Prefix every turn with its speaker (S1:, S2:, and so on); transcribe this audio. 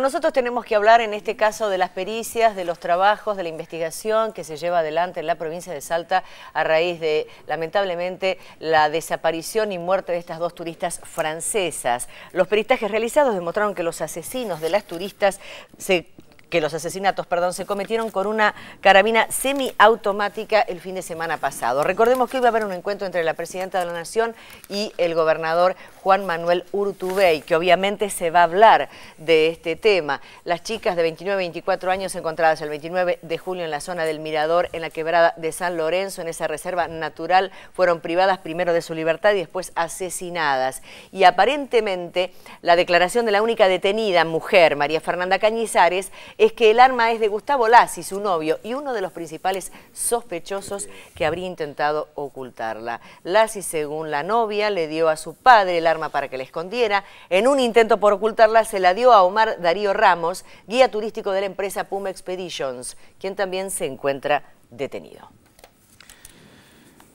S1: Nosotros tenemos que hablar en este caso de las pericias, de los trabajos, de la investigación que se lleva adelante en la provincia de Salta a raíz de, lamentablemente, la desaparición y muerte de estas dos turistas francesas. Los peritajes realizados demostraron que los asesinos de las turistas se que los asesinatos, perdón, se cometieron con una carabina semiautomática el fin de semana pasado. Recordemos que iba a haber un encuentro entre la presidenta de la Nación y el gobernador Juan Manuel Urtubey, que obviamente se va a hablar de este tema. Las chicas de 29 y 24 años encontradas el 29 de julio en la zona del Mirador, en la quebrada de San Lorenzo, en esa reserva natural, fueron privadas primero de su libertad y después asesinadas. Y aparentemente la declaración de la única detenida mujer, María Fernanda Cañizares, es que el arma es de Gustavo Lassi, su novio, y uno de los principales sospechosos que habría intentado ocultarla. Lassi, según la novia, le dio a su padre el arma para que la escondiera. En un intento por ocultarla se la dio a Omar Darío Ramos, guía turístico de la empresa Puma Expeditions, quien también se encuentra detenido.